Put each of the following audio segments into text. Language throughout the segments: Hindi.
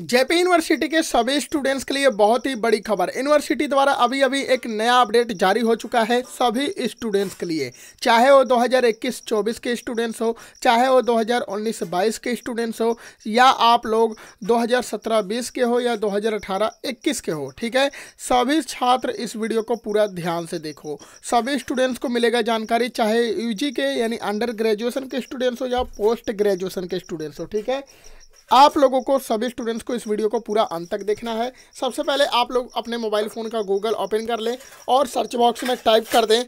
जेपी यूनिवर्सिटी के सभी स्टूडेंट्स के लिए बहुत ही बड़ी खबर यूनिवर्सिटी द्वारा अभी अभी एक नया अपडेट जारी हो चुका है सभी स्टूडेंट्स के लिए चाहे वो 2021-24 के स्टूडेंट्स हो चाहे वो 2019-22 के स्टूडेंट्स हो या आप लोग 2017-20 के हो या 2018-21 के हो ठीक है सभी छात्र इस वीडियो को पूरा ध्यान से देखो सभी स्टूडेंट्स को मिलेगा जानकारी चाहे यू के यानी अंडर ग्रेजुएसन के स्टूडेंट्स हो या पोस्ट ग्रेजुएसन के स्टूडेंट्स हो ठीक है आप लोगों को सभी स्टूडेंट्स को इस वीडियो को पूरा अंत तक देखना है सबसे पहले आप लोग अपने मोबाइल फ़ोन का गूगल ओपन कर लें और सर्च बॉक्स में टाइप कर दें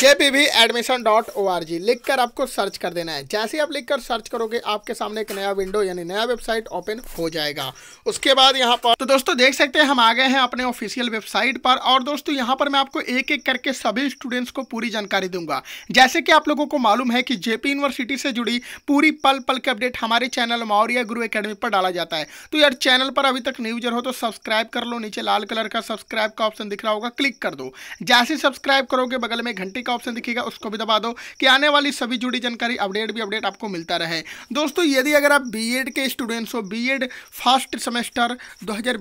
JPB admission dot O R G लिख कर आपको सर्च कर देना है जैसे आप लिख कर सर्च करोगे आपके सामने एक नया विंडो यानी नया वेबसाइट ओपन हो जाएगा उसके बाद यहाँ पर तो दोस्तों देख सकते हैं हम आ गए हैं अपने ऑफिशियल वेबसाइट पर और दोस्तों यहाँ पर मैं आपको एक एक करके सभी स्टूडेंट्स को पूरी जानकारी दूंगा जैसे कि आप लोगों को मालूम है कि जेपी यूनिवर्सिटी से जुड़ी पूरी पल पल की अपडेट हमारे चैनल मौर्य गुरु अकेडमी पर डाला जाता है तो यार चैनल पर अभी तक न्यूजर हो तो सब्सक्राइब कर लो नीचे लाल कलर का सब्सक्राइब का ऑप्शन दिख रहा होगा क्लिक कर दो जैसे सब्सक्राइब करोगे बगल में घंटे इसी का ऑप्शन दिखेगा उसको भी दबा दो कि आने वाली सभी जुड़ी जानकारी अपडेट भी अपडेट आपको मिलता रहे दोस्तों यदि अगर आप बी के स्टूडेंट्स हो बी फर्स्ट सेमेस्टर दो हज़ार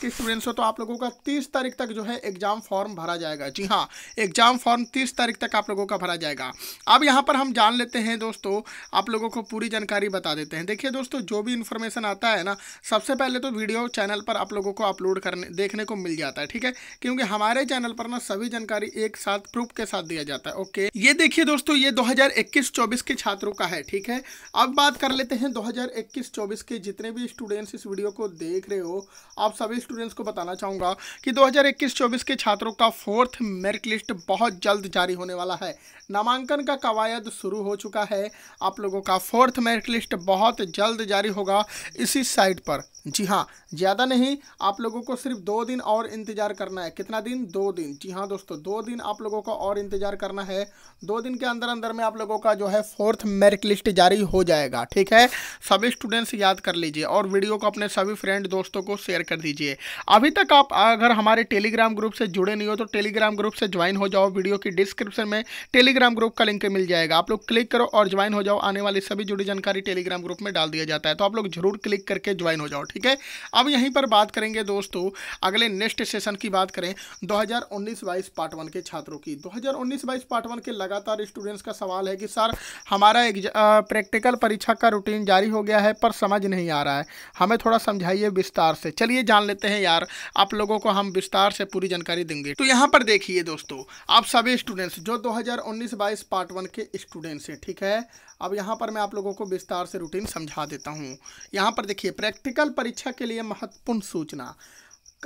के स्टूडेंट्स हो तो आप लोगों का तीस तारीख तक जो है एग्ज़ाम फॉर्म भरा जाएगा जी हाँ एग्ज़ाम फॉर्म तीस तारीख तक आप लोगों का भरा जाएगा अब यहाँ पर हम जान लेते हैं दोस्तों आप लोगों को पूरी जानकारी बता देते हैं देखिए दोस्तों जो भी इन्फॉर्मेशन आता है ना सबसे पहले तो वीडियो चैनल पर आप लोगों को अपलोड करने देखने को मिल जाता है ठीक है क्योंकि हमारे चैनल पर ना सभी जानकारी एक साथ प्रूफ के साथ दे दिया जाता है ओके ये देखिए दोस्तों ये 2021-24 के छात्रों का है ठीक है अब बात कर लेते हैं 2021-24 के जितने भी स्टूडेंट्स इस वीडियो को देख रहे हो आप सभी स्टूडेंट्स को बताना चाहूँगा कि 2021-24 के छात्रों का फोर्थ मेरिट लिस्ट बहुत जल्द जारी होने वाला है नामांकन का कवायद शुरू हो चुका है आप लोगों का फोर्थ मेरिट लिस्ट बहुत जल्द जारी होगा इसी साइट पर जी हाँ ज़्यादा नहीं आप लोगों को सिर्फ दो दिन और इंतज़ार करना है कितना दिन दो दिन जी हाँ दोस्तों दो दिन आप लोगों को और इंतजार इंतजार करना है दो दिन के अंदर अंदर में आप लोगों का जो है फोर्थ मेरिट लिस्ट जारी हो जाएगा ठीक है सभी स्टूडेंट्स याद कर लीजिए और वीडियो को अपने सभी फ्रेंड दोस्तों को शेयर कर दीजिए अभी तक आप अगर हमारे टेलीग्राम ग्रुप से जुड़े नहीं हो तो टेलीग्राम ग्रुप से ज्वाइन हो जाओ वीडियो की डिस्क्रिप्शन में टेलीग्राम ग्रुप का लिंक मिल जाएगा आप लोग क्लिक करो और ज्वाइन हो जाओ आने वाली सभी जुड़ी जानकारी टेलीग्राम ग्रुप में डाल दिया जाता है तो आप लोग जरूर क्लिक करके ज्वाइन हो जाओ ठीक है अब यहीं पर बात करेंगे दोस्तों अगले नेक्स्ट सेशन की बात करें दो हज़ार पार्ट वन के छात्रों की दो इंग्लिश वाइज पार्ट वन के लगातार स्टूडेंट्स का सवाल है कि सर हमारा प्रैक्टिकल परीक्षा का रूटीन जारी हो गया है पर समझ नहीं आ रहा है हमें थोड़ा समझाइए विस्तार से चलिए जान लेते हैं यार आप लोगों को हम विस्तार से पूरी जानकारी देंगे तो यहाँ पर देखिए दोस्तों आप सभी स्टूडेंट्स जो दो हज़ार पार्ट वन के स्टूडेंट्स हैं ठीक है अब यहाँ पर मैं आप लोगों को विस्तार से रूटीन समझा देता हूँ यहाँ पर देखिए प्रैक्टिकल परीक्षा के लिए महत्वपूर्ण सूचना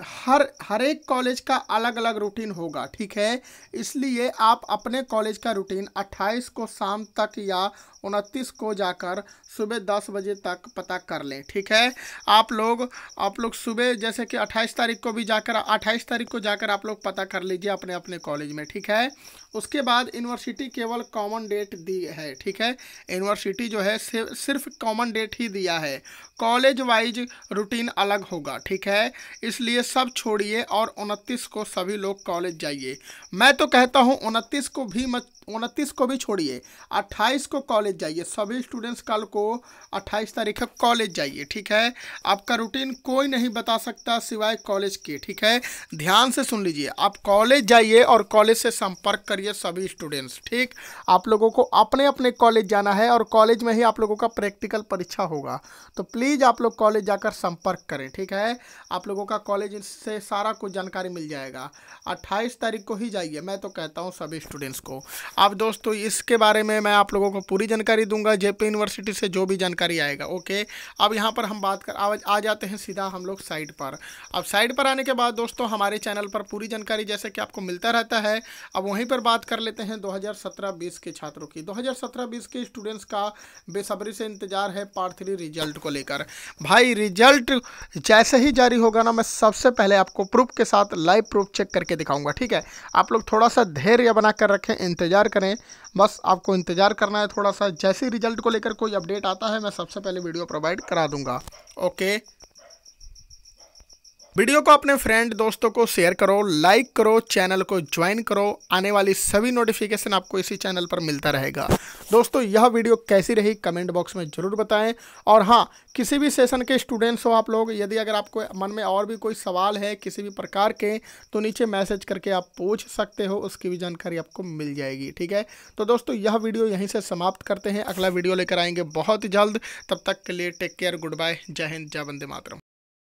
हर हर एक कॉलेज का अलग अलग रूटीन होगा ठीक है इसलिए आप अपने कॉलेज का रूटीन 28 को शाम तक या उनतीस को जाकर सुबह 10 बजे तक पता कर लें ठीक है आप लोग आप लोग सुबह जैसे कि 28 तारीख को भी जाकर 28 तारीख को जाकर आप लोग पता कर लीजिए अपने अपने कॉलेज में ठीक है उसके बाद यूनिवर्सिटी केवल कॉमन डेट दी है ठीक है यूनिवर्सिटी जो है सिर्फ कॉमन डेट ही दिया है कॉलेज वाइज रूटीन अलग होगा ठीक है इसलिए सब छोड़िए और उनतीस को सभी लोग कॉलेज जाइए मैं तो कहता हूँ उनतीस को भी मत उनतीस को भी छोड़िए अट्ठाईस को कॉलेज जाइए सभी स्टूडेंट्स कल को अट्ठाईस तारीख को कॉलेज जाइए ठीक है आपका रूटीन कोई नहीं बता सकता सिवाय कॉलेज के ठीक है ध्यान से सुन लीजिए आप कॉलेज जाइए और कॉलेज से संपर्क कर करिए सभी स्टूडेंट्स ठीक आप लोगों को अपने अपने कॉलेज जाना है और कॉलेज में ही आप लोगों का प्रैक्टिकल परीक्षा होगा तो प्लीज़ आप लोग कॉलेज जाकर संपर्क करें ठीक है आप लोगों का कॉलेज से सारा कुछ जानकारी मिल जाएगा अट्ठाईस तारीख को ही जाइए मैं तो कहता हूँ सभी स्टूडेंट्स को अब दोस्तों इसके बारे में मैं आप लोगों को पूरी जानकारी दूंगा जेपी यूनिवर्सिटी से जो भी जानकारी आएगा ओके अब यहाँ पर हम बात कर आ जाते हैं सीधा हम लोग साइट पर अब साइट पर आने के बाद दोस्तों हमारे चैनल पर पूरी जानकारी जैसे कि आपको मिलता रहता है अब वहीं पर बात कर लेते हैं 2017-20 के छात्रों की 2017-20 के स्टूडेंट्स का बेसब्री से इंतजार है पार्ट थ्री रिजल्ट को लेकर भाई रिजल्ट जैसे ही जारी होगा ना मैं सबसे पहले आपको प्रूफ के साथ लाइव प्रूफ चेक करके दिखाऊंगा ठीक है आप लोग थोड़ा सा धैर्य बना कर रखें इंतजार करें बस आपको इंतजार करना है थोड़ा सा जैसे रिजल्ट को लेकर कोई अपडेट आता है मैं सबसे पहले वीडियो प्रोवाइड करा दूंगा ओके वीडियो को अपने फ्रेंड दोस्तों को शेयर करो लाइक करो चैनल को ज्वाइन करो आने वाली सभी नोटिफिकेशन आपको इसी चैनल पर मिलता रहेगा दोस्तों यह वीडियो कैसी रही कमेंट बॉक्स में ज़रूर बताएं और हाँ किसी भी सेशन के स्टूडेंट्स हो आप लोग यदि अगर आपको मन में और भी कोई सवाल है किसी भी प्रकार के तो नीचे मैसेज करके आप पूछ सकते हो उसकी भी जानकारी आपको मिल जाएगी ठीक है तो दोस्तों यह वीडियो यहीं से समाप्त करते हैं अगला वीडियो लेकर आएंगे बहुत जल्द तब तक के लिए टेक केयर गुड बाय जय हिंद जय वंदे मातरम